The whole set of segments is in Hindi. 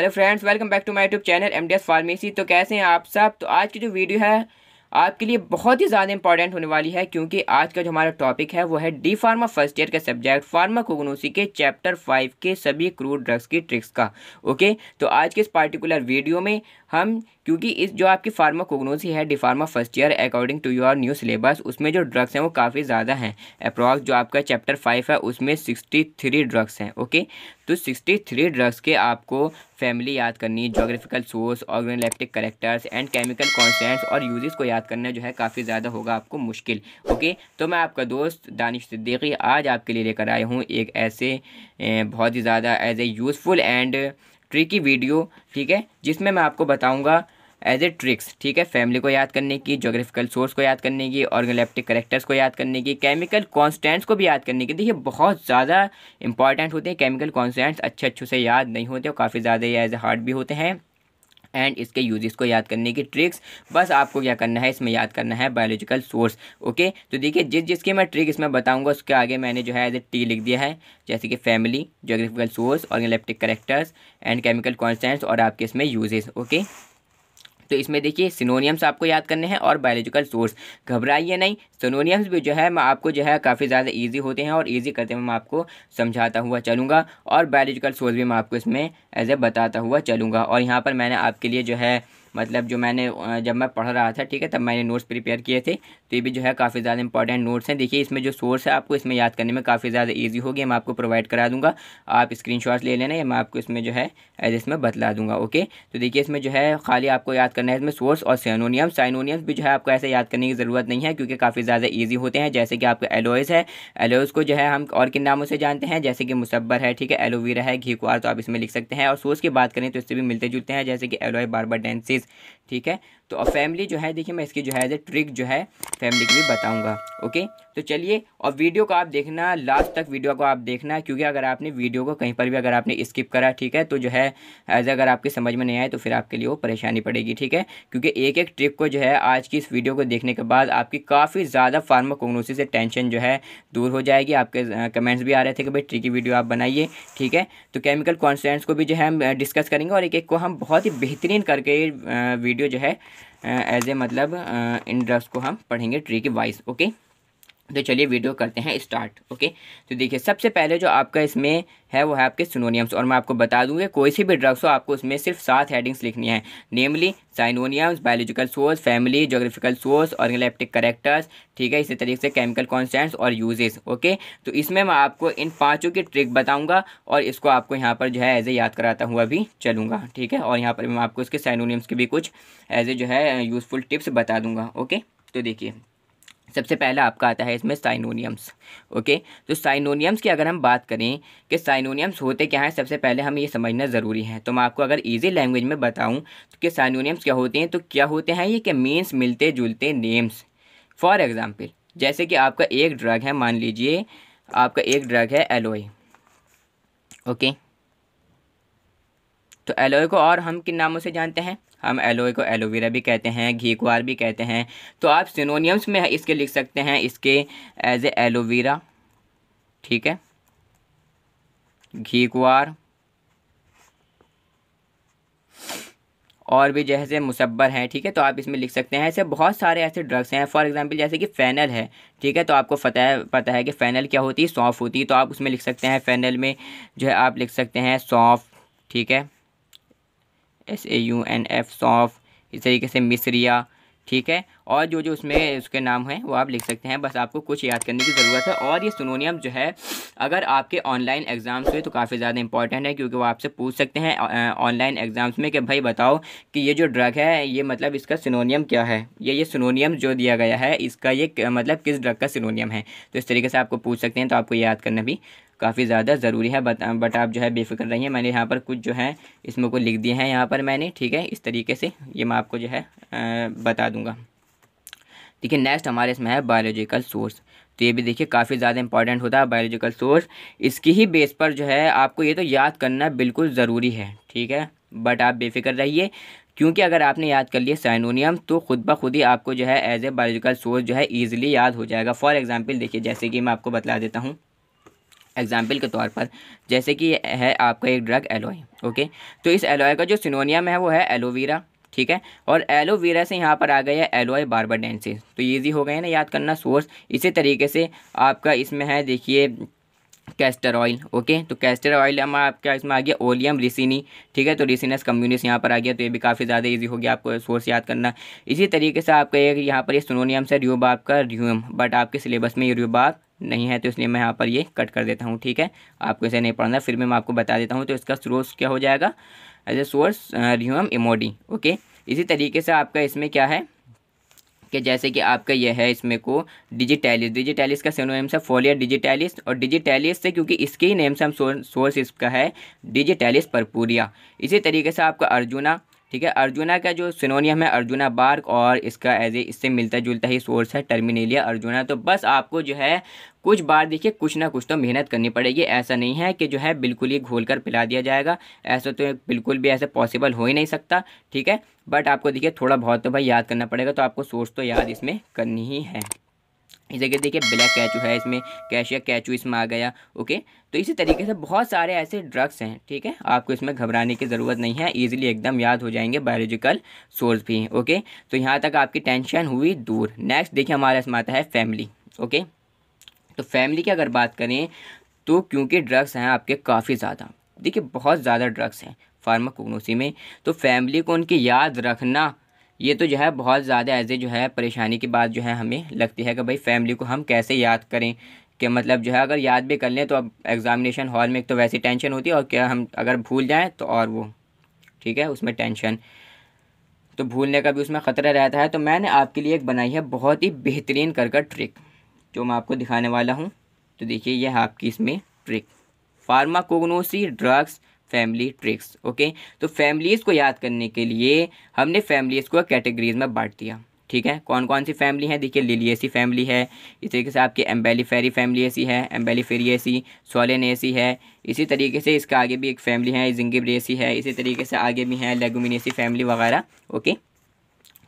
hello friends welcome back to my YouTube channel M pharmacy तो कैसे हैं आप सब तो आज की जो वीडियो है आपके लिए बहुत ही ज़्यादा इंपॉर्टेंट होने वाली है क्योंकि आज का जो हमारा टॉपिक है वो है डी फार्मा फर्स्ट ईयर का सब्जेक्ट फार्माकोगनोसी के चैप्टर फाइव के सभी क्रूड ड्रग्स की ट्रिक्स का ओके तो आज के इस पार्टिकुलर वीडियो में हम क्योंकि इस जो आपकी फार्माकोग्नोसी है D pharma first year according to your new syllabus उसमें जो ड्रग्स हैं वो काफ़ी ज़्यादा हैं अप्रॉक्स जो आपका चैप्टर फाइव है उसमें सिक्सटी थ्री ड्रग्स हैं ओके तो सिक्सटी थ्री ड्रग्स के आपको फैमिली याद करनी geographical source organoleptic characters and chemical constants और यूजेस को याद करना जो है काफ़ी ज़्यादा होगा आपको मुश्किल ओके तो मैं आपका दोस्त दानिश सिद्दीकी आज आपके लिए लेकर आया हूँ एक ऐसे बहुत ही ज़्यादा as a useful and tricky video ठीक है जिसमें मैं आपको बताऊँगा एज ए ट्रिक्स ठीक है फैमिली को याद करने की जोग्राफिकल सोर्स को याद करने की ऑर्गेलेप्टिक करेक्टर्स को याद करने की केमिकल कॉन्स्टेंट्स को भी याद करने की देखिए बहुत ज़्यादा इंपॉर्टेंट होते हैं केमिकल कॉन्स्टेंट्स अच्छे अच्छे से याद नहीं होते और काफ़ी ज़्यादा ये एज ए हार्ड भी होते हैं एंड इसके यूजेस को याद करने की ट्रिक्स बस आपको क्या करना है इसमें याद करना है बायोलॉजिकल सोर्स ओके तो देखिए जिस जिसकी मैं ट्रिक इसमें बताऊंगा उसके आगे मैंने जो है एज ए टी लिख दिया है जैसे कि फैमिली जोग्राफिकल सोर्स और करेक्टर्स एंड केमिकल कॉन्स्टेंट्स और आपके इसमें यूजेस ओके तो इसमें देखिए सिनोनियम्स आपको याद करने हैं और बायोलॉजिकल सोर्स घबराइए नहीं सिनोनियम्स भी जो है मैं आपको जो है काफ़ी ज़्यादा ईजी होते हैं और ईजी करते हुए मैं आपको समझाता हुआ चलूँगा और बायोलॉजिकल सोर्स भी मैं आपको इसमें एज ए बताता हुआ चलूँगा और यहाँ पर मैंने आपके लिए जो है मतलब जो मैंने जब मैं पढ़ रहा था ठीक है तब मैंने नोट्स प्रिपेयर किए थे तो ये भी जो है काफ़ी ज़्यादा इंपॉर्टेंट नोट्स हैं देखिए इसमें जो सोर्स है आपको इसमें याद करने में काफ़ी ज़्यादा ईजी होगी मैं आपको प्रोवाइड करा दूँगा आप स्क्रीन ले लेना या मैं आपको इसमें जो है एज इसमें बतला दूँगा ओके तो देखिए इसमें जो है खाली आपको याद करना है इसमें सोर्स और साइनोनियम भी जो है आपको ऐसे याद करने की ज़रूरत नहीं है क्योंकि काफ़ी ज़्यादा ईजी होते हैं जैसे कि आपका एलोइस है एलोइस को जो है हम और किन नामों से जानते हैं जैसे कि मुसब्बर है ठीक है एलोवेरा है घी तो आप इसमें लिख सकते हैं और सोर्स की बात करें तो इससे भी मिलते जुलते हैं जैसे कि एलोए बारबर डेंसिस days ठीक है तो अब फैमिली जो है देखिए मैं इसकी जो है एज ए ट्रिक जो है फैमिली की भी बताऊंगा ओके तो चलिए और वीडियो को आप देखना लास्ट तक वीडियो को आप देखना क्योंकि अगर आपने वीडियो को कहीं पर भी अगर आपने स्किप करा ठीक है तो जो है एज अगर आपके समझ में नहीं आए तो फिर आपके लिए वो परेशानी पड़ेगी ठीक है क्योंकि एक एक ट्रिक को जो है आज की इस वीडियो को देखने के बाद आपकी काफ़ी ज़्यादा फार्माकोग्नोसिस से टेंशन जो है दूर हो जाएगी आपके कमेंट्स भी आ रहे थे कि भाई ट्रिक की वीडियो आप बनाइए ठीक है तो केमिकल कॉन्सेंट्स को भी जो है हम डिस्कस करेंगे और एक एक को हम बहुत ही बेहतरीन करके वीडियो वीडियो जो है एज ए मतलब इन ड्रग्स को हम पढ़ेंगे ट्री के वाइस ओके तो चलिए वीडियो करते हैं स्टार्ट ओके तो देखिए सबसे पहले जो आपका इसमें है वो है आपके सिनोनियम्स और मैं आपको बता दूंगा कोई सी भी ड्रग्स हो आपको उसमें सिर्फ सात हेडिंग्स लिखनी है namely synonyms biological source family geographical source organoleptic characters ठीक है इसी तरीके से केमिकल कॉन्सेंट्स और यूजेस ओके तो इसमें मैं आपको इन पाँचों की ट्रिक बताऊँगा और इसको आपको यहाँ पर जो है एज ए याद कराता हुआ भी चलूँगा ठीक है और यहाँ पर मैं आपको इसके साइनोनियम्स के भी कुछ एज ए जो है यूज़फुल टिप्स बता दूँगा ओके तो देखिए सबसे पहला आपका आता है इसमें साइनोनियम्स ओके तो साइनोनियम्स की अगर हम बात करें कि साइनोनियम्स होते क्या हैं सबसे पहले हमें ये समझना ज़रूरी है तो मैं आपको अगर ईजी लैंग्वेज में बताऊं तो कि साइनोनियम्स क्या होते हैं तो क्या होते हैं ये कि मीन्स मिलते जुलते नेम्स फॉर एग्ज़ाम्पल जैसे कि आपका एक ड्रग है मान लीजिए आपका एक ड्रग है एलोए ओके तो एलोए को और हम किन नामों से जानते हैं हम एलोए को एलोवेरा भी कहते हैं घी कुआर भी कहते हैं तो आप सिनोनियम्स में इसके लिख सकते हैं इसके एज ए एलोवेरा ठीक है घी कुआर और भी जैसे मुसब्बर हैं ठीक है तो आप इसमें लिख सकते हैं ऐसे बहुत सारे ऐसे ड्रग्स हैं फॉर एग्जांपल जैसे कि फ़ैनल है ठीक है तो आपको पता है पता है कि फ़ैनल क्या होती है सौंफ होती है तो आप उसमें लिख सकते हैं फ़ैनल में जो है आप लिख सकते हैं सौंफ ठीक है S A U N F सौंफ इस तरीके से मिसरिया ठीक है और जो जो उसमें उसके नाम हैं वो आप लिख सकते हैं बस आपको कुछ याद करने की ज़रूरत है और ये सुनोनियम जो है अगर आपके ऑनलाइन एग्ज़ाम्स हुए तो काफ़ी ज़्यादा इंपॉर्टेंट है क्योंकि वो आपसे पूछ सकते हैं ऑनलाइन एग्ज़ाम्स में कि भाई बताओ कि ये जो ड्रग है ये मतलब इसका सिनोनियम क्या है ये ये सोनोनियम जो दिया गया है इसका ये मतलब किस ड्रग का सिनोनियम है तो इस तरीके से आपको पूछ सकते हैं तो आपको याद करना भी काफ़ी ज़्यादा ज़रूरी है बट बट आप जो है बेफिक्र रहिए मैंने यहाँ पर कुछ जो है इसमें को लिख दिए हैं यहाँ पर मैंने ठीक है इस तरीके से ये मैं आपको जो है बता दूँगा ठीक है नेक्स्ट हमारे इसमें है बायोलॉजिकल सोर्स तो ये भी देखिए काफ़ी ज़्यादा इंपॉर्टेंट होता है बायोलॉजिकल सोर्स इसकी ही बेस पर जो है आपको ये तो याद करना बिल्कुल ज़रूरी है ठीक है बट आप बेफिक्र रहिए क्योंकि अगर आपने याद कर लिया साइनोनियम तो खुद ब खुद ही आपको जो है एज ए बायोलॉजिकल सोर्स जो है ईजिली याद हो जाएगा फॉर एग्जाम्पल देखिए जैसे कि मैं आपको बता देता हूँ एग्जाम्पल के तौर पर जैसे कि है आपका एक ड्रग एलोए ओके तो इस एलोए का जो सिनोनियम है वो है एलोवेरा ठीक है और एलोवेरा से यहाँ पर आ गया है एलोए बारबाडेंसिस तो ईजी हो गए ना याद करना सोर्स इसी तरीके से आपका इसमें है देखिए कैस्टर ऑयल ओके तो कैस्टर ऑयल हम आपका इसमें आ गया ओलियम रिसिनी ठीक है तो रिसिनस कम्यूनिस यहाँ पर आ गया तो ये भी काफ़ी ज़्यादा इजी हो गया आपको सोर्स याद करना इसी तरीके से आपका एक यहाँ पर ये यह सुनोनियम से र्यूबाब का रियोम बट आपके सिलेबस में ये र्यूबाब नहीं है तो इसलिए मैं यहाँ पर ये कट कर देता हूँ ठीक है आपको इसे नहीं पढ़ना फिर भी मैं आपको बता देता हूँ तो इसका सोर्स क्या हो जाएगा as a source rheum emodi okay इसी तरीके से आपका इसमें क्या है कि जैसे कि आपका यह है इसमें को डिजिटैलिस डिजिटैलिस का सिनोनिम्स है फोलियर डिजिटैलिस और डिजिटैलिस से क्योंकि इसके ही नेम से हम सोर्स इसका है डिजिटैलिस परपूरिया इसी तरीके से आपका अर्जुना ठीक है अर्जुना का जो सिनोनियम है अर्जुना बार्क और इसका एज ए इससे मिलता जुलता ही सोर्स है टर्मिनेलिया अर्जुना तो बस आपको जो है कुछ बार देखिए कुछ ना कुछ तो मेहनत करनी पड़ेगी ऐसा नहीं है कि जो है बिल्कुल ही घोल कर पिला दिया जाएगा ऐसा तो बिल्कुल भी ऐसे पॉसिबल हो ही नहीं सकता ठीक है बट आपको देखिए थोड़ा बहुत तो भाई याद करना पड़ेगा तो आपको सोर्स तो याद इसमें करनी ही है इस जगह देखिए ब्लैक कैचू है इसमें कैशिया कैचू इसमें आ गया ओके तो इसी तरीके से बहुत सारे ऐसे ड्रग्स हैं ठीक है आपको इसमें घबराने की ज़रूरत नहीं है ईजिली एकदम याद हो जाएंगे बायोलॉजिकल सोर्स भी ओके तो यहाँ तक आपकी टेंशन हुई दूर नेक्स्ट देखिए हमारा इसमें आता है फैमिली ओके तो फैमिली की अगर बात करें तो क्योंकि ड्रग्स हैं आपके काफ़ी ज़्यादा देखिए बहुत ज़्यादा ड्रग्स हैं फार्माकोनोसी में तो फैमिली को उनकी याद रखना ये तो जो है बहुत ज़्यादा ऐसे जो है परेशानी की बात जो है हमें लगती है कि भाई फैमिली को हम कैसे याद करें कि मतलब जो है अगर याद भी कर लें तो अब एग्ज़ामिनेशन हॉल में तो वैसी टेंशन होती है और क्या हम अगर भूल जाएँ तो और वो ठीक है उसमें टेंशन तो भूलने का भी उसमें ख़तरा रहता है तो मैंने आपके लिए एक बनाई है बहुत ही बेहतरीन कर कर ट्रिक जो मैं आपको दिखाने वाला हूँ तो देखिए यह आपकी इसमें trick pharmacognosy drugs family tricks okay तो फैमिलीज़ को याद करने के लिए हमने फैमिलीज़ को कैटेगरीज में बांट दिया ठीक है कौन कौन सी फैमिली है देखिए लिलियसी फैमिली है इस तरीके से आपकी एम्बेलीफेरी फैमिली ऐसी है एम्बेलीफेरियसी सोलेनेसी है इसी तरीके से इसका आगे भी एक फैमिली है जिंगिब्रेसी है इसी तरीके से आगे भी है लेगुमिनेसी फैमिली वगैरह ओके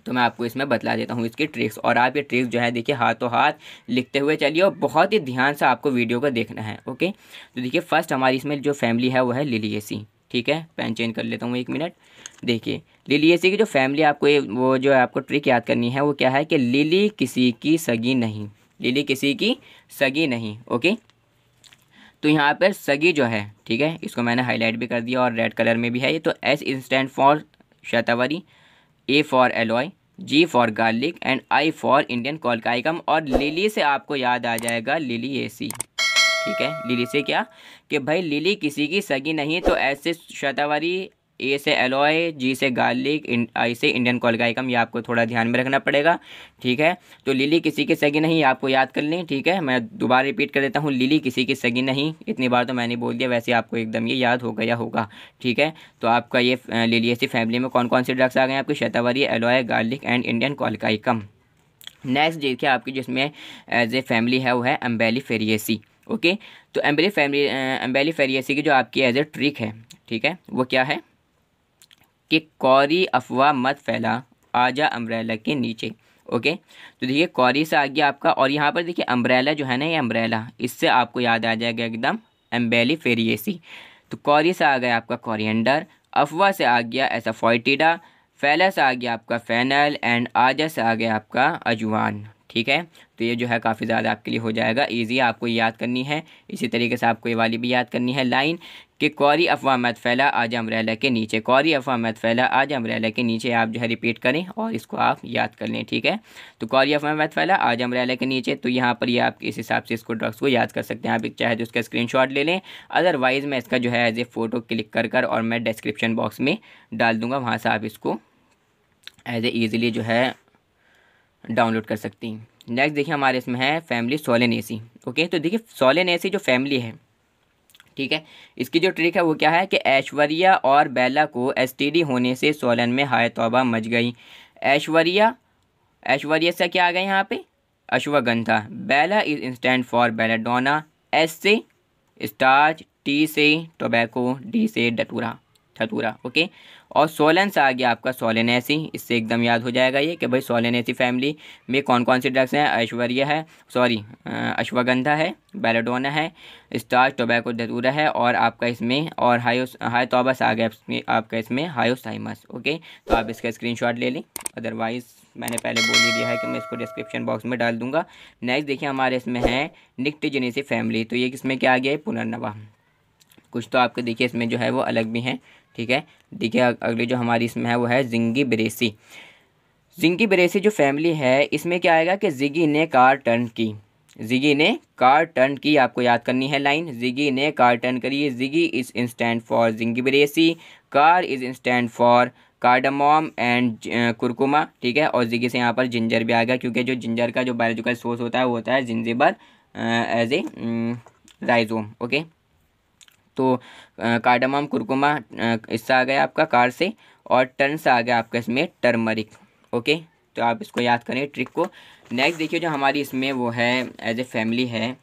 तो मैं आपको इसमें बतला देता हूँ इसकी ट्रिक्स और आप ये ट्रिक्स जो है देखिए हाथों हाथ लिखते हुए चलिए और बहुत ही ध्यान से आपको वीडियो को देखना है ओके तो देखिए फर्स्ट हमारी इसमें जो फैमिली है वो है लिलियसी ठीक है पेन चेंज कर लेता हूँ एक मिनट देखिए लिलियसी की जो फैमिली आपको वो जो है आपको ट्रिक याद करनी है वो क्या है कि लिली किसी की सगी नहीं लिली किसी की सगी नहीं ओके तो यहाँ पर सगी जो है ठीक है इसको मैंने हाईलाइट भी कर दिया और रेड कलर में भी है ये तो S instant for shatavari A for aloe G for garlic and I for Indian colchicum और लिली से आपको याद आ जाएगा लिली ए सी ठीक है लिली से क्या कि भाई लिली किसी की सगी नहीं तो ऐसे शतावरी ए से एलोए जी से गार्लिक आई से इंडियन कोलगाइकम ये आपको थोड़ा ध्यान में रखना पड़ेगा ठीक है तो लिली किसी की सगी नहीं आपको याद कर लें ठीक है मैं दोबारा रिपीट कर देता हूँ लिली किसी की सगी नहीं इतनी बार तो मैंने बोल दिया वैसे आपको एकदम ये याद हो गया होगा ठीक है तो आपका ये लिलियसी फैमिली में कौन कौन से ड्रग्स आ गए आपकी आपके shatavari aloe garlic and Indian colchicum next देखिए आपकी जिसमें एज ए फैमिली है वो है अम्बेली फेरियसी ओके तो एम्बेली फैमिली एम्बेली फेरियसी की जो आपकी एज ए ट्रिक है ठीक है वो क्या है कि कौरी अफवाह मत फैला आजा अम्ब्रैला के नीचे ओके तो देखिए कौरी से आ गया आपका और यहाँ पर देखिए अम्ब्रैला जो है ना ये अम्ब्रैला इससे आपको याद आ जाएगा एकदम एम्बेली फेरिएसी तो कौरी से आ गया आपका कॉरियंडर अफवाह से आ गया ऐसा फॉइटिडा फैला से आ गया आपका फैनल एंड आजा से आ गया आपका अजवान ठीक है तो ये जो है काफ़ी ज़्यादा आपके लिए हो जाएगा ईजी आपको याद करनी है इसी तरीके से आपको ये वाली भी याद करनी है लाइन कि कौरी अफवाह मत फैला आज अम्ब्रेला के नीचे कौरी अफवाह मत फैला आज अम्ब्रेला के नीचे आप जो है रिपीट करें और इसको आप याद कर लें ठीक है तो कौरी अफवाह मत फैला आज अम्ब्रेला के नीचे तो यहाँ पर ही आप इस हिसाब से इसको ड्रग्स को याद कर सकते हैं आप चाहे तो उसका स्क्रीन ले लें अदरवाइज़ मैं इसका जो है एज ए फ़ोटो क्लिक कर कर और मैं डिस्क्रिप्शन बॉक्स में डाल दूँगा वहाँ से आप इसको एज ए ईज़िली जो है डाउनलोड कर सकती हैं नेक्स्ट देखिए हमारे इसमें है फैमिली सोलेनेसी एसी ओके तो देखिए सोलेनेसी एसी जो फैमिली है ठीक है इसकी जो ट्रिक है वो क्या है कि ऐश्वर्या और बेला को एसटीडी होने से सोलन में हाय तौबा मच गई ऐश्वर्या ऐश्वर्या से क्या आ गया यहाँ पे ashwagandha bella is instant for belladonna S से स्टार्च टी से टोबैको डी से डटूरा ठतूरा ओके और सोलेंस आ गया आपका सोलेनेसी इससे एकदम याद हो जाएगा ये कि भाई सोलेनेसी फैमिली में कौन कौन से ड्रग्स हैं ऐश्वर्य है सॉरी अश्वगंधा है बैलाडोना है स्टार्च टोबैको धतूरा है और आपका इसमें और हायोस तोबस आ गया आपका इसमें हायोसाइमस ओके तो आप इसका स्क्रीन ले लें अदरवाइज़ मैंने पहले बोल ही दिया है कि मैं इसको डिस्क्रिप्शन बॉक्स में डाल दूंगा नेक्स्ट देखिए हमारे इसमें है निक्टजेनेसी फैमिली तो ये किसमें क्या आ गया है पुनर्नवा कुछ तो आपके देखिए इसमें जो है वो अलग भी हैं ठीक है देखिए अगली जो हमारी इसमें है वो है जिंगी बरेसी जिंगी बरेसी जो फैमिली है इसमें क्या आएगा कि जिगी ने कार टर्न की जिगी ने कार टर्न की आपको याद करनी है लाइन जिगी ने car turn curry ziggy is instant for zingiberaceae car is instant for cardamom and curcuma ठीक है और जिगी से यहाँ पर जिंजर भी आएगा क्योंकि जो जिंजर का जो बायोलॉजिकल सोर्स होता है वो होता है zingiber as a rhizome okay तो कार्डमम कुरकुमा इससे आ गया आपका कार से और टर्न से आ गया आपका इसमें टर्मरिक ओके तो आप इसको याद करें ट्रिक को नेक्स्ट देखिए जो हमारी इसमें वो है एज ए फैमिली है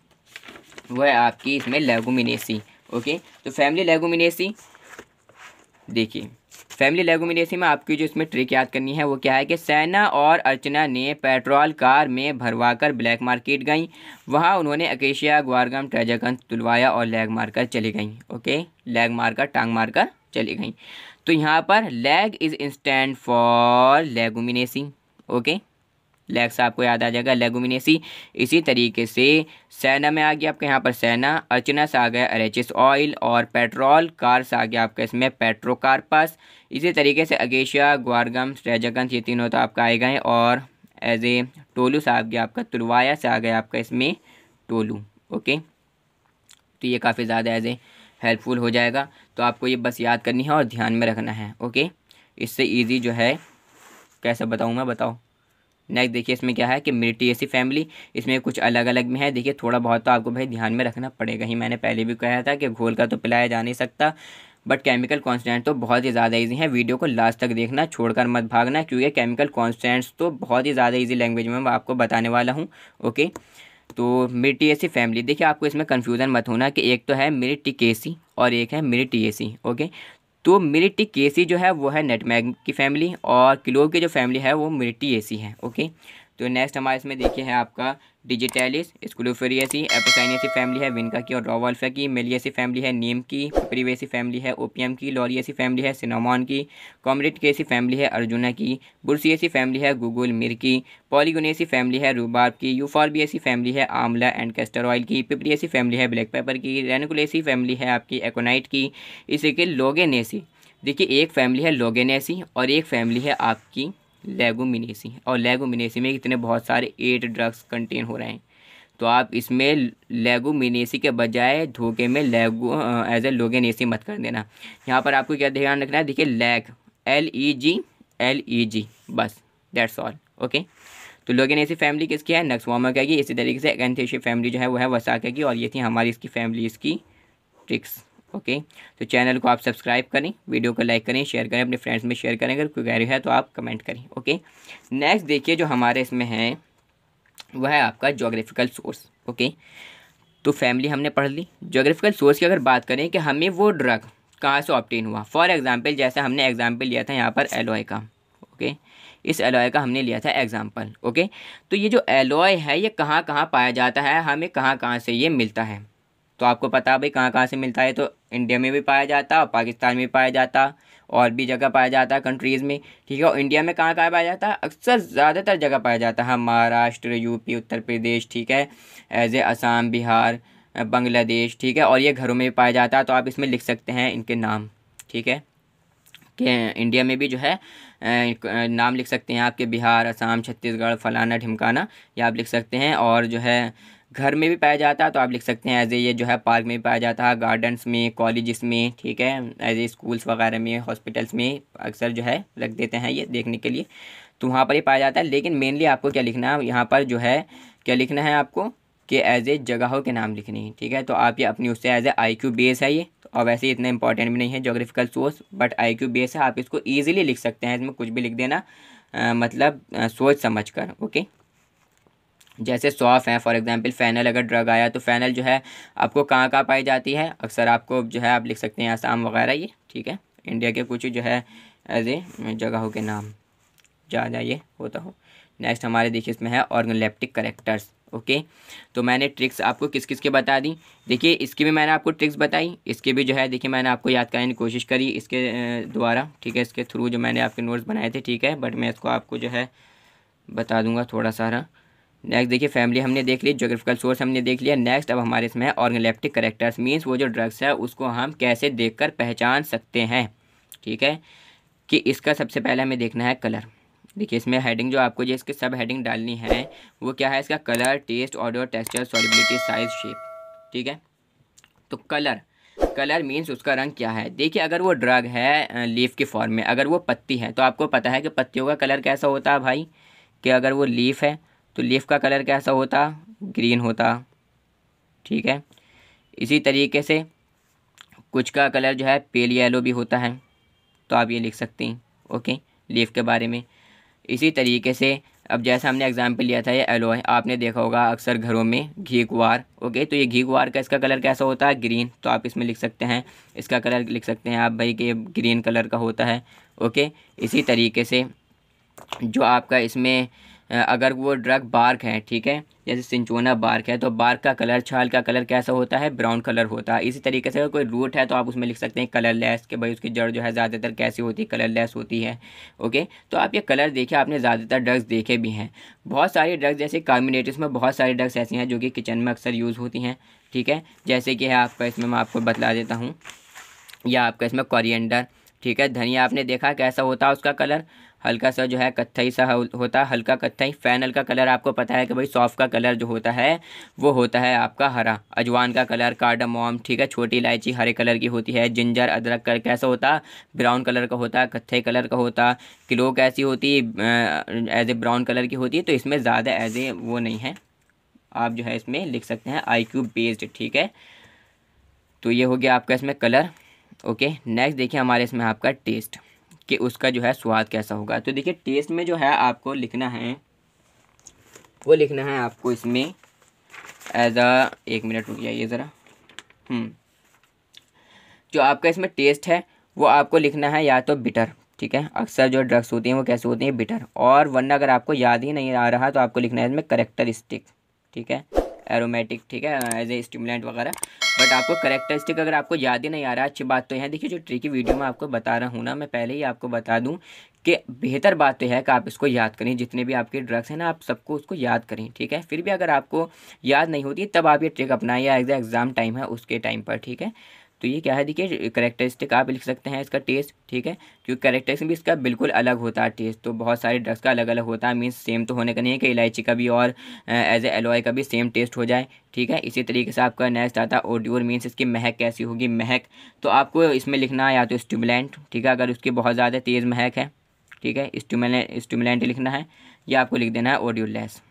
वो है आपकी इसमें लेगोमिनेसी ओके तो फैमिली लेगोमिनेसी देखिए फैमिली लेगोमिनेसी में आपकी जो इसमें ट्रिक याद करनी है वो क्या है कि सैना और अर्चना ने पेट्रोल कार में भरवा कर ब्लैक मार्केट गई वहाँ उन्होंने अकेशिया ग्वारगम ट्रेजागन तुलवाया और लैग मारकर चली गई ओके लैग मारकर टांग मारकर चली गई तो यहाँ पर leg is instant for leguminosae okay legs आपको याद आ जाएगा लेगुमिनेसी इसी तरीके से सैना में आ गया आपका यहाँ पर सैना अर्चनास आ गया अरेचिस ऑयल और पेट्रोल कार्स आ गया आपका इसमें पेट्रोकार्पस इसी तरीके से अगेशिया ग्वारगम रेजागंस ये तीनों तो आपका आए गए और एज ए टोलूस आ गया आपका तुलवाया से आ गया आपका इसमें टोलू ओके तो ये काफ़ी ज़्यादा एज ए हेल्पफुल हो जाएगा तो आपको ये बस याद करनी है और ध्यान में रखना है ओके इससे ईजी जो है कैसे बताऊँ मैं बताओ नेक्स्ट देखिए इसमें क्या है कि एसी फैमिली इसमें कुछ अलग अलग में है देखिए थोड़ा बहुत तो आपको भाई ध्यान में रखना पड़ेगा ही मैंने पहले भी कहा था कि घोल का तो पिलाया जा नहीं सकता बट केमिकल कॉन्सटेंट तो बहुत ही ज़्यादा इजी है वीडियो को लास्ट तक देखना छोड़कर मत भागना क्योंकि केमिकल कॉन्सटेंट्स तो बहुत ही ज़्यादा ईजी लैंग्वेज में मैं आपको बताने वाला हूँ ओके तो मिरिटीएसी फैमिली देखिए आपको इसमें कन्फ्यूज़न मत होना कि एक तो है मिरिटिकेसी और एक है मिरिटीएसी ओके तो मिलिटी केसी जो है वो है नेटमैग की फैमिली और क्लोव की जो फैमिली है वो मिलिटी एसी है ओके तो नेक्स्ट हमारे इसमें देखिए है आपका डिजिटेलिस स्क्लूफेरियसी एपोसाइनियसी फैमिली है विनका की और रॉवल्फा की मेलियसी फैमिली है नीम की प्रीवेसी फैमिली है ओपियम की लॉरियसी फैमिली है सिनोमॉन की कॉमरेट केसी फैमिली है अर्जुना की बुरसीसी फैमिली है गूगल मिर की पॉलीगोनेसी फैमिली है रूबार्ब की यूफॉर्बियसी फैमिली है आमला एंड कैस्टर ऑयल की पिपरियसी फैमिली है ब्लैक पेपर की रेनकुलेसी फैमिली है आपकी एकोनाइट की इसी के लोगेनेसी देखिए एक फैमिली है लोगेनेसी और एक फैमिली है आपकी लेगोमिनेसी और लेगोमिनेसी में इतने बहुत सारे एट ड्रग्स कंटेन हो रहे हैं तो आप इसमें लेगोमिनेसी के बजाय धोखे में लेगो एज ए लोगेनेसी मत कर देना यहाँ पर आपको क्या ध्यान रखना है देखिए leg L E G L E G बस दैट्स ऑल ओके तो लोगेनेसी फैमिली किसकी है नक्सवामा कहेगी इसी तरीके से एंथेशिया फैमिली जो है वह है वसा कहेगी और ये थी हमारी इसकी फैमिली इसकी ट्रिक्स ओके तो चैनल को आप सब्सक्राइब करें वीडियो को लाइक करें शेयर करें अपने फ्रेंड्स में शेयर करें अगर कोई गैर है तो आप कमेंट करें ओके नेक्स्ट देखिए जो हमारे इसमें है वह है आपका जोग्राफिकल सोर्स ओके तो फैमिली हमने पढ़ ली जोग्राफिकल सोर्स की अगर बात करें कि हमें वो ड्रग कहाँ से ऑप्टेन हुआ फॉर एग्ज़ाम्पल जैसे हमने एग्ज़ाम्पल लिया था यहाँ पर एलोए का ओके इस एलोए का हमने लिया था एग्ज़ाम्पल ओके तो ये जो एलोए है ये कहाँ कहाँ पाया जाता है हमें कहाँ कहाँ से ये मिलता है तो आपको पता भाई कहाँ कहाँ से मिलता है तो इंडिया में भी पाया जाता पाकिस्तान में पाया जाता और भी जगह पाया जाता है कंट्रीज़ में ठीक है और इंडिया में कहाँ कहाँ पाया जाता है अक्सर ज़्यादातर जगह पाया जाता है महाराष्ट्र यूपी उत्तर प्रदेश ठीक है एज ए असम बिहार बांग्लादेश ठीक है और ये घरों में भी पाया जाता है तो आप इसमें लिख सकते हैं इनके नाम ठीक है कि इंडिया में भी जो है नाम लिख सकते हैं आपके बिहार असम छत्तीसगढ़ फलाना ढिमकाना ये आप लिख सकते हैं और जो है घर में भी पाया जाता है तो आप लिख सकते हैं एज ए ये जो है पार्क में भी पाया जाता है गार्डन्स में कॉलेजेस में ठीक है एज ए स्कूल्स वगैरह में हॉस्पिटल्स में अक्सर जो है रख देते हैं ये देखने के लिए तो वहाँ पर ही पाया जाता है लेकिन मेनली आपको क्या लिखना है यहाँ पर जो है क्या लिखना है आपको कि एज ए जगहों के नाम लिखने है ठीक है तो आप ये अपनी उससे as a I Q base है ये और वैसे ही इतना इंपॉर्टेंट भी नहीं है geographical source but IQ Q base है आप इसको ईजिली लिख सकते हैं इसमें कुछ भी लिख देना आ, मतलब आ, सोच समझ कर ओके जैसे सॉफ हैं फॉर एग्जांपल फ़ैनल अगर ड्रग आया तो फ़ैनल जो है आपको कहाँ कहाँ पाई जाती है अक्सर आपको जो है आप लिख सकते हैं आसाम वगैरह ये ठीक है इंडिया के कुछ जो है एज ए जगहों के नाम जा जाइए ये होता हो नेक्स्ट हमारे देखिए इसमें है ऑर्गनलेप्टिक करेक्टर्स ओके तो मैंने ट्रिक्स आपको किस किस के बता दी देखिए इसकी भी मैंने आपको ट्रिक्स बताई इसके भी जो है देखिए मैंने आपको याद कराने की कोशिश करी इसके द्वारा ठीक है इसके थ्रू जो मैंने आपके नोट्स बनाए थे ठीक है बट मैं इसको आपको जो है बता दूंगा थोड़ा सारा नेक्स्ट देखिए फैमिली हमने देख ली जोग्राफिकल सोर्स हमने देख लिया नेक्स्ट अब हमारे इसमें ऑर्गेलेप्टिक करेक्टर्स मीन्स वो जो ड्रग्स है उसको हम कैसे कर पहचान सकते हैं ठीक है कि इसका सबसे पहले हमें देखना है कलर देखिए इसमें हेडिंग जो आपको जो इसके सब हेडिंग डालनी है वो क्या है इसका colour taste odour texture solubility size shape ठीक है तो कलर कलर मीन्स उसका रंग क्या है देखिए अगर वो ड्रग है लीफ के फॉर्म में अगर वो पत्ती है तो आपको पता है कि पत्तियों का कलर कैसा होता है भाई कि अगर वो लीफ है तो लीफ का कलर कैसा होता ग्रीन होता ठीक है इसी तरीके से कुछ का कलर जो है पेल येलो भी होता है तो आप ये लिख सकते हैं ओके लीफ के बारे में इसी तरीके से अब जैसा हमने एग्जाम्पल लिया था ये एलो है आपने देखा होगा अक्सर घरों में घी गुआर ओके तो ये घी गुआर का इसका कलर कैसा होता है ग्रीन तो आप इसमें लिख सकते हैं इसका कलर लिख सकते हैं आप भाई कि ग्रीन कलर का होता है ओके इसी तरीके से जो आपका इसमें अगर वो ड्रग बार्क है ठीक है जैसे सिंचोना बार्क है तो बार्क का कलर छाल का कलर कैसा होता है ब्राउन कलर होता है इसी तरीके से अगर कोई रूट है तो आप उसमें लिख सकते हैं कलर लेस कि भाई उसकी जड़ जो है ज़्यादातर कैसी होती है कलर लेस होती है ओके तो आप ये कलर देखे आपने ज़्यादातर ड्रग्स देखे भी हैं बहुत सारी ड्रग्स जैसे कार्बिनेटिस में बहुत सारी ड्रग्स ऐसी हैं जो कि किचन में अक्सर यूज़ होती हैं ठीक है जैसे कि है आपका इसमें मैं आपको बतला देता हूँ या आपका इसमें कॉरियंडर ठीक है धनिया आपने देखा कैसा होता है उसका कलर हल्का सा जो है कत्थई सा होता है हल्का कत्थई फैनल का कलर आपको पता है कि भाई सॉफ्ट का कलर जो होता है वो होता है आपका हरा अजवान का कलर कार्डमोम ठीक है छोटी इलायची हरे कलर की होती है जिंजर अदरक कलर कैसा होता ब्राउन कलर का होता कत्थई कलर का होता किलो कैसी होती एज ए ब्राउन कलर की होती है तो इसमें ज़्यादा एज ए वो नहीं है आप जो है इसमें लिख सकते हैं आई क्यू बेस्ड ठीक है तो ये हो गया आपका इसमें कलर ओके नेक्स्ट देखिए हमारे इसमें आपका टेस्ट कि उसका जो है स्वाद कैसा होगा तो देखिए टेस्ट में जो है आपको लिखना है वो लिखना है आपको इसमें एज अ एक मिनट रुक जाइए ज़रा हम्म, जो आपका इसमें टेस्ट है वो आपको लिखना है या तो बिटर ठीक है अक्सर जो ड्रग्स होती हैं वो कैसे होती हैं बिटर और वरना अगर आपको याद ही नहीं आ रहा तो आपको लिखना है इसमें करेक्टरिस्टिक ठीक है एरोमेटिक ठीक है एज ए स्टिमुलेंट वगैरह बट आपको करेक्टरिस्टिक अगर आपको याद ही नहीं आ रहा अच्छी बात तो यहाँ देखिए जो ट्री की वीडियो में आपको बता रहा हूँ ना मैं पहले ही आपको बता दूँ कि बेहतर बात तो है कि आप इसको याद करें जितने भी आपके ड्रग्स हैं ना आप सबको उसको याद करें ठीक है फिर भी अगर आपको याद नहीं होती तब आप ये ट्रिक अपनाएं या एग्जाम टाइम है उसके टाइम पर ठीक है तो ये क्या है देखिए करेक्टरिस्टिक आप लिख सकते हैं इसका टेस्ट ठीक है क्योंकि करेक्टरिस्टिक भी इसका बिल्कुल अलग होता है टेस्ट तो बहुत सारे ड्रग्स का अलग अलग होता है मीन्स सेम तो होने का नहीं है कि इलायची का भी और एज ए एलोए का भी सेम टेस्ट हो जाए ठीक है इसी तरीके से आपका नेक्स्ट आता है ओड्योर मीन्स इसकी महक कैसी होगी महक तो आपको इसमें लिखना है या तो स्टिमुलेंट ठीक है अगर उसकी बहुत ज़्यादा तेज़ महक है ठीक है स्टिमुलेंट लिखना है या आपको लिख देना है ओड्यूलेस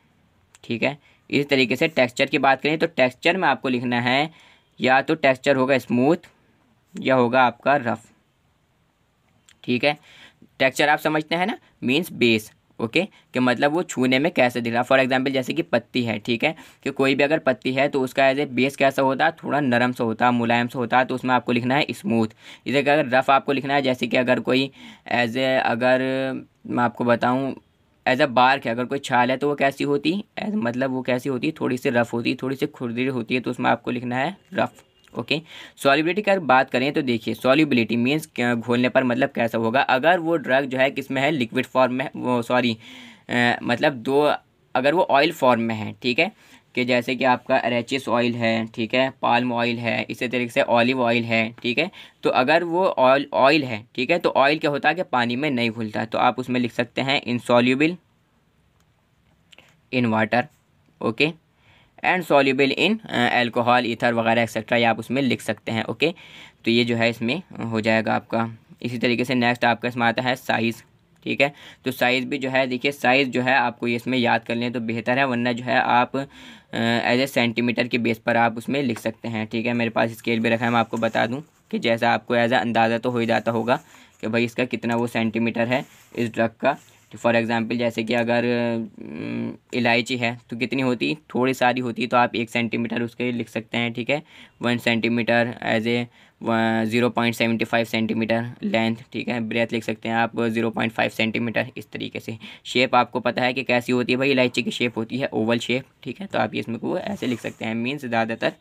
ठीक है इसी तरीके से टेक्सचर की बात करें तो टेक्सचर में आपको लिखना है या तो टेक्सचर होगा स्मूथ या होगा आपका रफ़ ठीक है टेक्सचर आप समझते हैं ना मीन्स बेस ओके कि मतलब वो छूने में कैसे दिख रहा फॉर एग्जाम्पल जैसे कि पत्ती है ठीक है कि कोई भी अगर पत्ती है तो उसका एज ए बेस कैसा होता है थोड़ा नरम सा होता है मुलायम सा होता है तो उसमें आपको लिखना है स्मूथ इसे अगर रफ़ आपको लिखना है जैसे कि अगर कोई एज ए अगर मैं आपको बताऊँ एज अ बार्क है अगर कोई छाल है तो वो कैसी होती एज मतलब वो कैसी होती थोड़ी सी रफ़ होती थोड़ी सी खुरदरी होती है तो उसमें आपको लिखना है रफ़ ओके सॉलिबिलिटी की अगर बात करें तो देखिए सॉलिबिलिटी मीन्स घोलने पर मतलब कैसा होगा अगर वो ड्रग जो है किस में है लिक्विड फॉर्म में वो सॉरी मतलब दो अगर वो ऑयल फॉर्म में है ठीक है कि जैसे कि आपका अरेचिस ऑयल है ठीक है पाल्म ऑयल है इसी तरीके से ऑलिव ऑयल है ठीक है तो अगर वो ऑयल ऑयल है ठीक है तो ऑयल क्या होता है कि पानी में नहीं घुलता तो आप उसमें लिख सकते हैं insoluble in water okay and soluble in alcohol ether वगैरह एक्सेट्रा ये आप उसमें लिख सकते हैं ओके तो ये जो है इसमें हो जाएगा आपका इसी तरीके से नेक्स्ट आपका इसमें आता है साइज़ ठीक है तो साइज़ भी जो है देखिए साइज़ जो है आपको इसमें याद कर लें तो बेहतर है वरना जो है आप एज ए सेंटीमीटर के बेस पर आप उसमें लिख सकते हैं ठीक है मेरे पास स्केल भी रखा है मैं आपको बता दूँ कि जैसा आपको एज आ अंदाज़ा तो हो ही जाता होगा कि भाई इसका कितना वो सेंटीमीटर है इस ड्रग का तो फॉर एग्ज़ाम्पल जैसे कि अगर इलायची है तो कितनी होती थोड़ी सारी होती तो आप एक सेंटीमीटर उसके लिख सकते हैं ठीक है one centimetre as a zero point seventy five centimetre length ठीक है ब्रेथ लिख सकते हैं आप ज़ीरो पॉइंट फाइव सेंटीमीटर इस तरीके से शेप आपको पता है कि कैसी होती है भाई इलायची की शेप होती है ओवल शेप ठीक है तो आप इसमें को ऐसे लिख सकते हैं मीन्स ज़्यादातर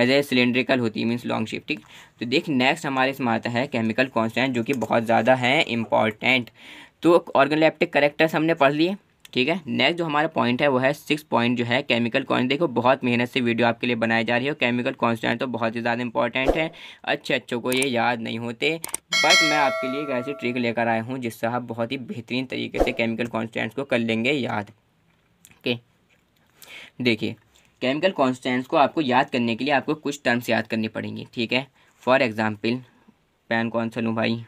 एज ए सिलेंड्रिकल होती है मीन्स लॉन्ग शेप ठीक तो देख नेक्स्ट हमारे इसमें आता है केमिकल कॉन्सटेंट जो कि बहुत ज़्यादा है इंपॉर्टेंट तो ऑर्गनलेप्टिक करेक्टर्स हमने पढ़ लिए ठीक है नेक्स्ट जो हमारा पॉइंट है वो है सिक्स पॉइंट जो है केमिकल कॉन्स देखो बहुत मेहनत से वीडियो आपके लिए बनाई जा रही है केमिकल कॉन्स्टेंट तो बहुत ही ज़्यादा इंपॉर्टेंट है अच्छे अच्छों को ये याद नहीं होते बट मैं आपके लिए एक ऐसी ट्रिक लेकर आया हूँ जिससे आप बहुत ही बेहतरीन तरीके से केमिकल कॉन्सटेंट्स को कर लेंगे याद ओके देखिए केमिकल कॉन्सटेंट्स को आपको याद करने के लिए आपको कुछ टर्म्स याद करनी पड़ेंगी ठीक है फॉर एग्ज़ाम्पल पेन कौन सा लूँ भाई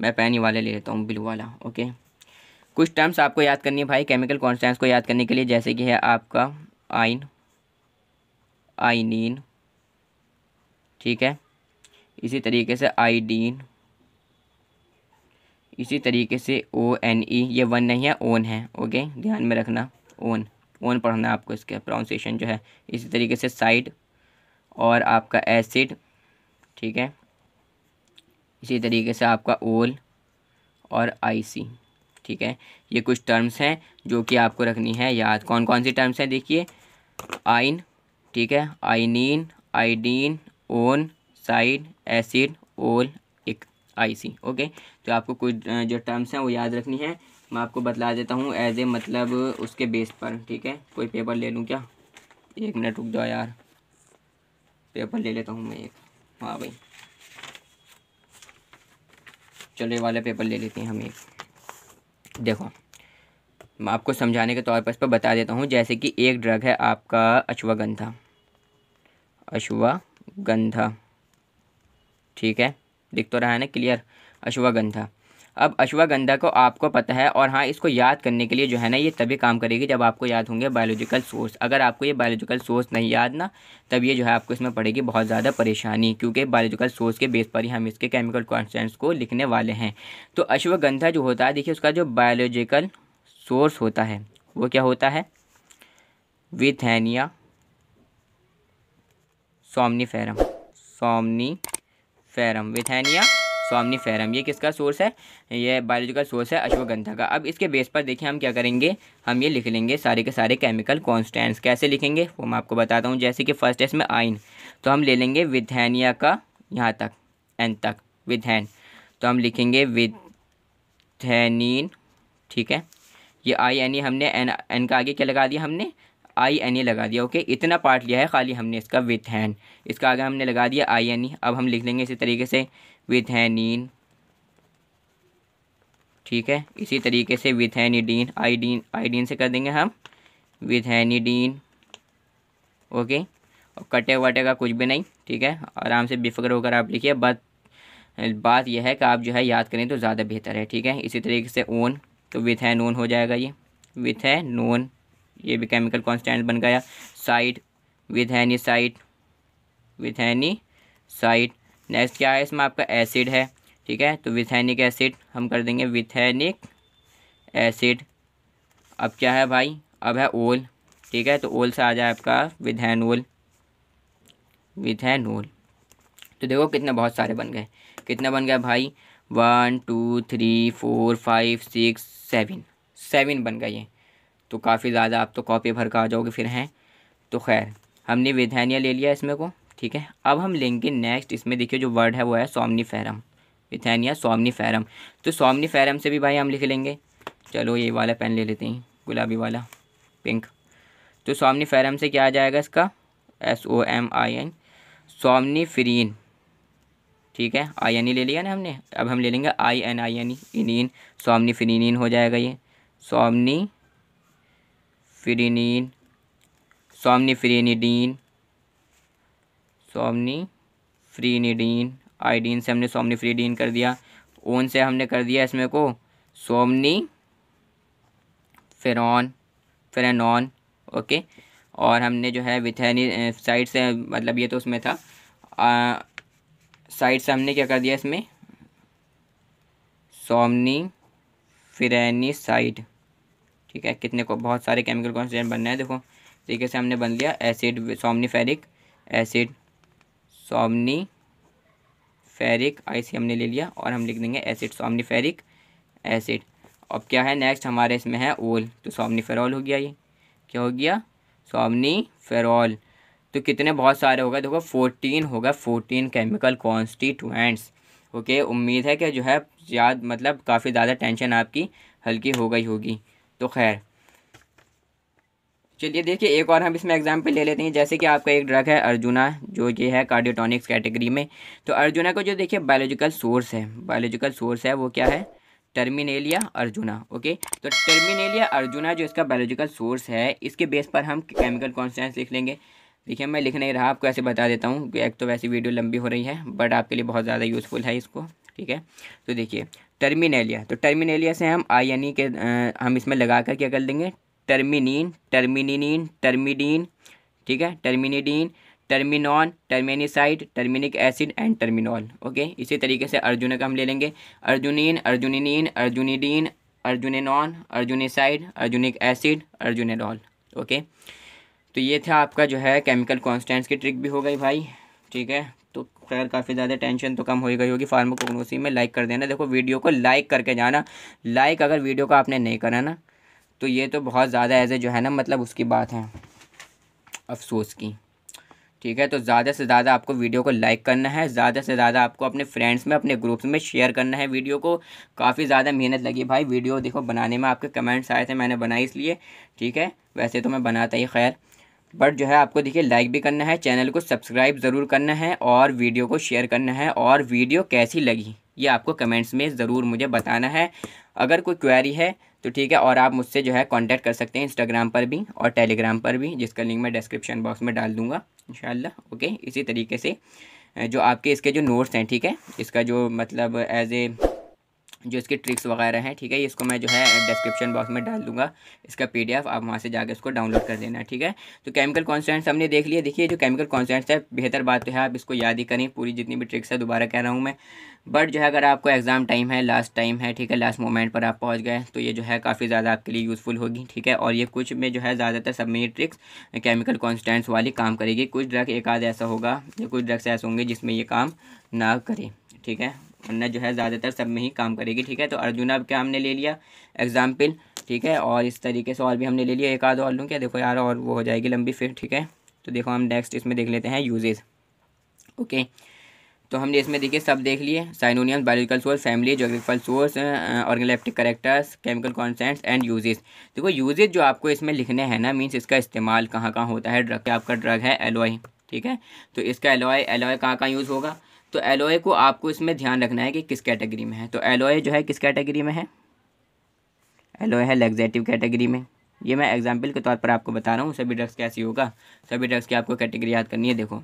मैं पेन ही वाला ले लेता हूँ ब्लू वाला ओके कुछ टर्म्स आपको याद करनी है भाई केमिकल कॉन्स्टेंट्स को याद करने के लिए जैसे कि है आपका आइन आइनिन ठीक है इसी तरीके से आइडीन इसी तरीके से ओ एन ई ये वन नहीं है ओन है ओके ध्यान में रखना ओन ओन पढ़ना है आपको इसके प्रोनाउंसिएशन जो है इसी तरीके से साइड और आपका एसिड ठीक है इसी तरीके से आपका ओल और आईसी ठीक है ये कुछ टर्म्स हैं जो कि आपको रखनी है याद कौन कौन सी टर्म्स हैं देखिए आइन ठीक है आइनिन आइडीन ओन साइड एसिड ओल एक आईसी ओके तो आपको कुछ जो टर्म्स हैं वो याद रखनी है मैं आपको बतला देता हूँ एज ए मतलब उसके बेस पर ठीक है कोई पेपर ले लूँ क्या एक मिनट रुक जाओ यार पेपर ले लेता हूँ मैं एक हाँ भाई चलो वाले वाला पेपर ले लेते हैं हम एक देखो मैं आपको समझाने के तौर पर इस पर बता देता हूँ जैसे कि एक ड्रग है आपका अश्वगंधा अश्वगंधा ठीक है दिख तो रहा है ना क्लियर अश्वगंधा अब अश्वागंधा को आपको पता है और हाँ इसको याद करने के लिए जो है ना ये तभी काम करेगी जब आपको याद होंगे बायोलॉजिकल सोर्स अगर आपको ये बायोलॉजिकल सोर्स नहीं याद ना तब ये जो है आपको इसमें पड़ेगी बहुत ज़्यादा परेशानी क्योंकि बायोलॉजिकल सोर्स के बेस पर ही हम इसके केमिकल कॉन्सेंट्स को लिखने वाले हैं तो अश्वगंधा जो होता है देखिए उसका जो बायोलॉजिकल सोर्स होता है वो क्या होता है withania somniferum withania somniferum ये किसका सोर्स है ये बायोलॉजिकल सोर्स है अश्वगंधा का अब इसके बेस पर देखिए हम क्या करेंगे हम ये लिख लेंगे सारे के सारे केमिकल कॉन्स्टेंट्स कैसे लिखेंगे वो मैं आपको बताता हूँ जैसे कि फर्स्ट है इसमें आइन तो हम ले लेंगे विधैनिया का यहाँ तक एन तक विधैन तो हम लिखेंगे विधैनिन ठीक है ये आई एन ई हमने एन एन का आगे क्या लगा दिया हमने आई एन ई लगा दिया ओके इतना पार्ट लिया है खाली हमने इसका विथ हैन इसका आगे हमने लगा दिया आई एन ई अब हम लिख लेंगे इसी तरीके से विथैनिन ठीक है इसी तरीके से विथैनिडीन आईडीन आईडीन से कर देंगे हम विथैनिडीन ओके और कटे वटे का कुछ भी नहीं ठीक है आराम से बेफिक्र होकर आप लिखिए बात बात यह है कि आप जो है याद करें तो ज़्यादा बेहतर है ठीक है इसी तरीके से ओन तो विथैनोन हो जाएगा ये विथैनोन ये भी केमिकल कॉन्स्टेंट बन गया side withanoside withanoside next क्या है इसमें आपका एसिड है ठीक है तो विथैनिक एसिड हम कर देंगे विथैनिक एसिड अब क्या है भाई अब है ओल ठीक है तो ओल से आ जाए आपका विधैनोल विथैनोल तो देखो कितने बहुत सारे बन गए कितने बन गए भाई one two three four five six seven seven बन गए ये तो काफ़ी ज़्यादा आप तो कॉपी भर का आ जाओगे फिर हैं तो खैर हमने विधानिया ले लिया इसमें को ठीक है अब हम लेंगे नेक्स्ट इसमें देखिए जो वर्ड है वो है सोमनी सोमनीफेरम इथेनिया फेरम तो फैरम से भी भाई हम लिख लेंगे चलो ये वाला पेन ले लेते हैं गुलाबी वाला पिंक तो फैरम से क्या आ जाएगा इसका S O M N I ferine ठीक है आई एन ई ले लिया ना हमने अब हम ले लेंगे I N I N E somni somniferinine हो जाएगा ये somniferine somniferinidine somniferinidine idine से हमने सोमनी फ्रीडीन कर दिया ओन से हमने कर दिया इसमें को सोमनी फेरॉन फेरेनॉन ओके और हमने जो है विथैनी साइड से मतलब ये तो उसमें था साइड से हमने क्या कर दिया इसमें सोमनी फिरनी साइड ठीक है कितने को बहुत सारे केमिकल कॉन्स्टेंट बनना है देखो तरीके से हमने बन लिया acid ferric acid somniferic C हमने ले लिया और हम लिख देंगे एसिड सोमनी फेरिक एसिड अब क्या है नेक्स्ट हमारे इसमें है ओल तो सोमनी फेरॉल हो गया ये क्या हो गया सोमनी फेरॉल तो कितने बहुत सारे हो गए देखो फोर्टीन होगा फोर्टीन केमिकल कॉन्स्टिट्यूएंट्स ओके उम्मीद है कि जो है याद मतलब काफ़ी ज़्यादा टेंशन आपकी हल्की हो गई होगी तो खैर चलिए देखिए एक और हम इसमें एग्जाम्पल ले लेते हैं जैसे कि आपका एक ड्रग है अर्जुना जो ये है कार्डियोटॉनिक्स कैटेगरी में तो अर्जुना का जो देखिए बायोलॉजिकल सोर्स है बायोलॉजिकल सोर्स है वो क्या है टर्मिनेलिया अर्जुना ओके तो टर्मिनेलिया अर्जुना जो इसका बायोलॉजिकल सोर्स है इसके बेस पर हम केमिकल कॉन्सटेंस लिख लेंगे देखिए मैं लिख नहीं रहा आपको ऐसे बता देता हूँ एक तो वैसी वीडियो लंबी हो रही है बट आपके लिए बहुत ज़्यादा यूज़फुल है इसको ठीक है तो देखिए टर्मिनेलिया तो टर्मिनेलिया से हम आई एन ई के आ, हम इसमें लगा कर क्या कर देंगे टर्मिनिन टर्मिनिन टर्मिडीन ठीक है terminidine terminone terminiside terminic acid and terminol okay इसी तरीके से अर्जुन का हम ले लेंगे अर्जुनिन अर्जुनिन अर्जुनिडीन अर्जुनिनॉन अर्जुनिसाइड अर्जुनिक एसिड अर्जुनिडॉल ओके तो ये था आपका जो है केमिकल कॉन्स्टेंट्स की ट्रिक भी हो गई भाई ठीक है तो खैर काफ़ी ज़्यादा टेंशन तो कम हो गई होगी फार्मोकोग्नोसी में लाइक कर देना देखो वीडियो को लाइक करके जाना लाइक अगर वीडियो को आपने नहीं करा ना तो ये तो बहुत ज़्यादा एज ए जो है ना मतलब उसकी बात है अफसोस की ठीक है तो ज़्यादा से ज़्यादा आपको वीडियो को लाइक करना है ज़्यादा से ज़्यादा आपको अपने फ्रेंड्स में अपने ग्रुप्स में शेयर करना है वीडियो को काफ़ी ज़्यादा मेहनत लगी भाई वीडियो देखो बनाने में आपके कमेंट्स आए थे मैंने बनाई इसलिए ठीक है वैसे तो मैं बनाता ही खैर बट जो है आपको देखिए लाइक भी करना है चैनल को सब्सक्राइब ज़रूर करना है और वीडियो को शेयर करना है और वीडियो कैसी लगी ये आपको कमेंट्स में ज़रूर मुझे बताना है अगर कोई क्वेरी है तो ठीक है और आप मुझसे जो है कांटेक्ट कर सकते हैं इंस्टाग्राम पर भी और टेलीग्राम पर भी जिसका लिंक मैं डिस्क्रिप्शन बॉक्स में डाल दूँगा इन ओके इसी तरीके से जो आपके इसके जो नोट्स हैं ठीक है इसका जो मतलब एज ए जो इसकी ट्रिक्स वगैरह हैं ठीक है इसको मैं जो है डिस्क्रिप्शन बॉक्स में डाल दूंगा इसका पीडीएफ आप वहाँ से जाकर इसको डाउनलोड कर देना ठीक है तो केमिकल कॉन्सेंट्स हमने देख लिया देखिए जो केमिकल कॉन्सेंट्स है बेहतर बात तो है आप इसको याद ही करें पूरी जितनी भी ट्रिक्स है दोबारा कह रहा हूँ मैं बट जो है अगर आपको एग्ज़ाम टाइम है लास्ट टाइम है ठीक है लास्ट मोमेंट पर आप पहुँच गए तो ये जो है काफ़ी ज़्यादा आपके लिए यूज़फुल होगी ठीक है और ये कुछ में जो है ज़्यादातर सब मेरी ये ट्रिक्स केमिकल कॉन्सटेंट्स वाली काम करेगी कुछ ड्रग एक आध ऐसा होगा या कुछ ड्रग्स ऐसे होंगे जिसमें ये काम ना करें ठीक है अन्ना जो है ज़्यादातर सब में ही काम करेगी ठीक है तो अर्जुना क्या हमने ले लिया एग्जाम्पल ठीक है और इस तरीके से और भी हमने ले लिया एक आध और लूँ क्या देखो यार और वो हो जाएगी लंबी फिर ठीक है तो देखो हम नेक्स्ट इसमें देख लेते हैं यूजेज़ ओके तो हमने इसमें देखिए सब देख लिए synonym biological source family geographical source organoleptic characters chemical constants and uses देखो यूजेज जो आपको इसमें लिखने हैं ना मींस इसका इस्तेमाल कहाँ कहाँ होता है ड्रग आपका ड्रग है एलोई ठीक है तो इसका एलोई एलोई कहाँ कहाँ यूज़ होगा तो एलोए को आपको इसमें ध्यान रखना है कि किस कैटेगरी में है तो एलोए जो है किस कैटेगरी में है एलोए है लेग्जेटिव कैटेगरी में ये मैं एग्जाम्पल के तौर पर आपको बता रहा हूँ सभी ड्रग्स कैसी होगा सभी ड्रग्स की आपको कैटेगरी याद करनी है देखो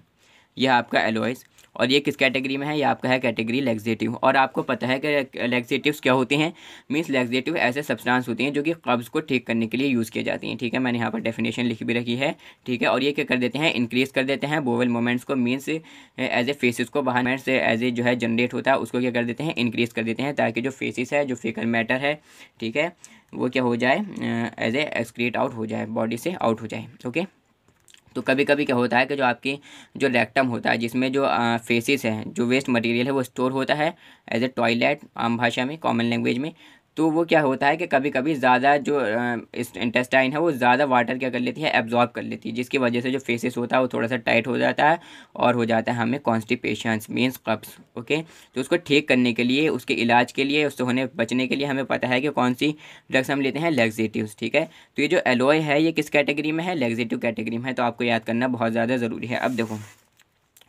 यह आपका एलोइज़ और ये किस कैटेगरी में है ये आपका है कैटेगरी लेग्जेटिव और आपको पता है कि लेगजेटिव क्या होते हैं मीन्स लेग्जेटिव ऐसे सब्सटांस होते हैं जो कि कब्ज़ को ठीक करने के लिए यूज़ किए जाते हैं ठीक है मैंने यहाँ पर डेफिनेशन लिख भी रखी है ठीक है और ये क्या कर देते हैं इंक्रीज़ कर देते हैं बोवल मोमेंट्स को मीन्स एज ए फेसिस को बाहर से एज ए जो है जनरेट होता है उसको क्या कर देते हैं इंक्रीज़ कर देते हैं ताकि जो फेसिस है जो फेकल मैटर है ठीक है वो क्या हो जाए एज ए एक्सक्रीट आउट हो जाए बॉडी से आउट हो जाए ओके तो कभी कभी क्या होता है कि जो आपकी जो रेक्टम होता है जिसमें जो फेसिस हैं जो वेस्ट मटेरियल है वो स्टोर होता है एज ए टॉयलेट आम भाषा में कॉमन लैंग्वेज में तो वो क्या होता है कि कभी कभी ज़्यादा जो इंटेस्टाइन है वो ज़्यादा वाटर क्या कर लेती है एब्जॉर्ब कर लेती है जिसकी वजह से जो फेसिस होता है वो थोड़ा सा टाइट हो जाता है और हो जाता है हमें कॉन्स्टिपेशन मीन्स कप्स ओके तो उसको ठीक करने के लिए उसके इलाज के लिए उससे होने बचने के लिए हमें पता है कि कौन सी ड्रग्स हम लेते हैं लेग्जेटिव ठीक है तो ये जो एलोए है ये किस कैटेगरी में है लेग्जेटिव कैटेगरी में है तो आपको याद करना बहुत ज़्यादा ज़रूरी है अब देखो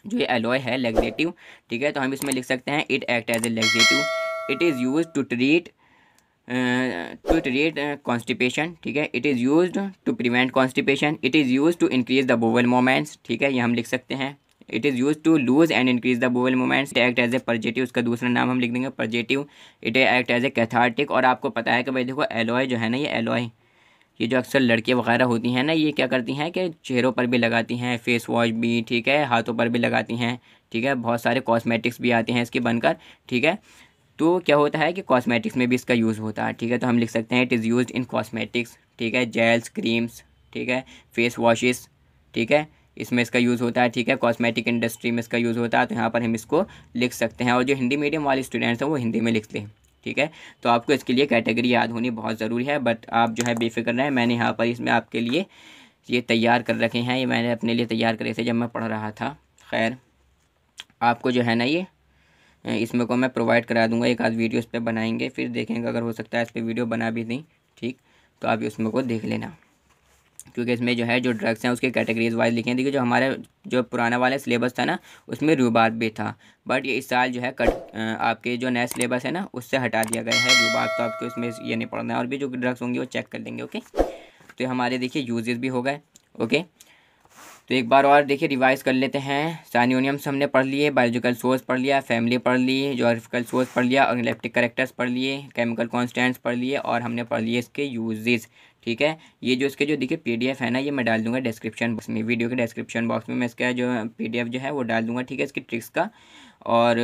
जो ये एलोए है लेग्जेटिव ठीक है तो हम इसमें लिख सकते हैं it act as a laxative it is use to treat to treat constipation ठीक है it is use to prevent constipation it is use to increase the bowel movements ठीक है ये हम लिख सकते हैं it is use to loose and increase the bowel movements act as a purgative उसका दूसरा नाम हम लिख देंगे purgative it act as a cathartic और आपको पता है कि भाई देखो एलोय जो है ना ये एलोय ये जो अक्सर लड़कियाँ वगैरह होती हैं ना ये क्या करती हैं कि चेहरों पर भी लगाती हैं फेस वॉश भी ठीक है हाथों पर भी लगाती हैं ठीक है बहुत सारे कॉस्मेटिक्स भी आते हैं इसके बनकर ठीक है तो क्या होता है कि कॉस्मेटिक्स में भी इसका यूज़ होता है ठीक है तो हम लिख सकते हैं it is use in cosmetics ठीक है जेल्स क्रीम्स ठीक है फेस वॉशिस ठीक है इसमें इसका यूज़ होता है ठीक है कॉस्मेटिक इंडस्ट्री में इसका यूज़ होता है तो यहाँ पर हम इसको लिख सकते हैं और जो हिंदी मीडियम वाले स्टूडेंट्स हैं वो हिंदी में लिखते हैं ठीक है तो आपको इसके लिए कैटेगरी याद होनी बहुत ज़रूरी है बट आप जो है बेफिक्र रहें मैंने यहाँ पर इसमें आपके लिए ये तैयार कर रखे हैं ये मैंने अपने लिए तैयार करे थे जब मैं पढ़ रहा था खैर आपको जो है ना ये इसमें को मैं प्रोवाइड करा दूंगा एक आध वीडियो इस पर बनाएंगे फिर देखेंगे अगर हो सकता है इस पर वीडियो बना भी दें ठीक तो आप इसमें को देख लेना क्योंकि इसमें जो है जो ड्रग्स हैं उसके कैटेगरीज वाइज लिखे हैं देखिए जो हमारे जो पुराना वाला सिलेबस था ना उसमें रूबाब भी था बट ये इस साल जो है कट आपके जो नया सिलेबस है ना उससे हटा दिया गया है रूबाब तो आपको इसमें ये नहीं पढ़ना है और भी जो ड्रग्स होंगे वो चेक कर देंगे ओके तो हमारे देखिए यूजेज भी हो गए ओके तो एक बार और देखिए रिवाइज कर लेते हैं सानियोनियम्स हमने पढ़ लिए बायोलॉजिकल सोर्स पढ़ लिया फैमिली पढ़ ली जोग्राफिकल सोर्स पढ़ लिया और इलेक्ट्रिक करेक्टर्स पढ़ लिए केमिकल कॉन्स्टेंट्स पढ़ लिए और हमने पढ़ लिए इसके यूजेस ठीक है ये जो इसके जो देखिए पीडीएफ है ना ये मैं डाल दूंगा डिस्क्रिप्शन बॉक्स में वीडियो के डिस्क्रिप्शन बॉक्स में मैं इसका जो पी जो है वो डाल दूंगा ठीक है इसकी ट्रिक्स का और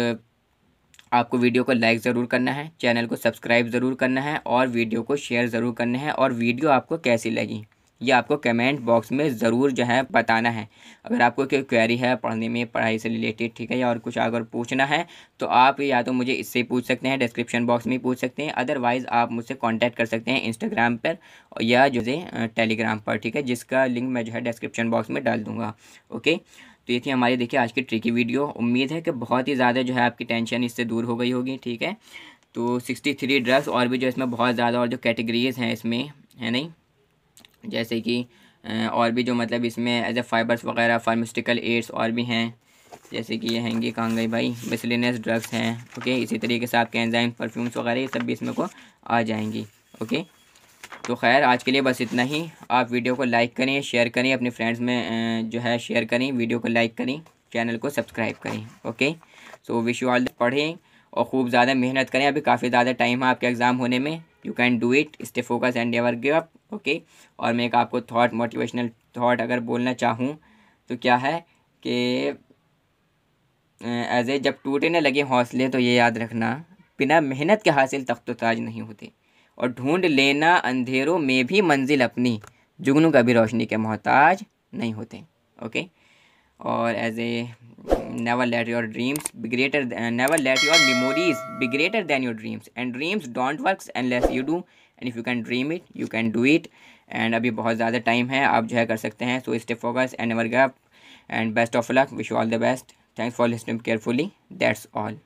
आपको वीडियो को लाइक ज़रूर करना है चैनल को सब्सक्राइब ज़रूर करना है और वीडियो को शेयर ज़रूर करना है और वीडियो आपको कैसी लगी ये आपको कमेंट बॉक्स में ज़रूर जो है बताना है अगर आपको कोई क्वेरी है पढ़ने में पढ़ाई से रिलेटेड ठीक है या और कुछ अगर पूछना है तो आप या तो मुझे इससे पूछ सकते हैं डिस्क्रिप्शन बॉक्स में पूछ सकते हैं अदरवाइज़ आप मुझसे कॉन्टैक्ट कर सकते हैं इंस्टाग्राम पर या जो है टेलीग्राम पर ठीक है जिसका लिंक मैं जो है डिस्क्रिप्शन बॉक्स में डाल दूँगा ओके तो ये थी हमारी देखिए आज की ट्रिकी वीडियो उम्मीद है कि बहुत ही ज़्यादा जो है आपकी टेंशन इससे दूर हो गई होगी ठीक है तो सिक्सटी थ्री ड्रग्स और भी जो इसमें बहुत ज़्यादा और जो कैटेगरीज़ हैं इसमें है नहीं जैसे कि और भी जो मतलब इसमें एज ए फाइबर्स वगैरह फार्मास्यूटिकल एड्स और भी हैं जैसे कि ये हैंगी कहाँ भाई मिसलिनस ड्रग्स हैं ओके इसी तरीके से आपके एंजाइम परफ्यूम्स वगैरह ये सब भी इसमें को आ जाएंगी ओके तो खैर आज के लिए बस इतना ही आप वीडियो को लाइक करें शेयर करें अपने फ्रेंड्स में जो है शेयर करें वीडियो को लाइक करें चैनल को सब्सक्राइब करें okay so wish you all पढ़ें और खूब ज़्यादा मेहनत करें अभी काफ़ी ज़्यादा टाइम है आपके एग्ज़ाम होने में you can do it stay focus and never give up okay और मैं एक आपको थॉट मोटिवेशनल थॉट अगर बोलना चाहूँ तो क्या है कि एज ए जब टूटने लगे हौसले तो ये याद रखना बिना मेहनत के हासिल तख्त ताज नहीं होते और ढूंढ लेना अंधेरों में भी मंजिल अपनी जुगनू भी रोशनी के मोहताज नहीं होते ओके और as a never let your dreams be greater never let your memories be greater than your dreams and dreams don't works unless you do and if you can dream it you can do it and अभी बहुत ज़्यादा टाइम है आप जो है कर सकते हैं so stay focus and ever gap and best of luck wish all the best thanks for listening carefully that's all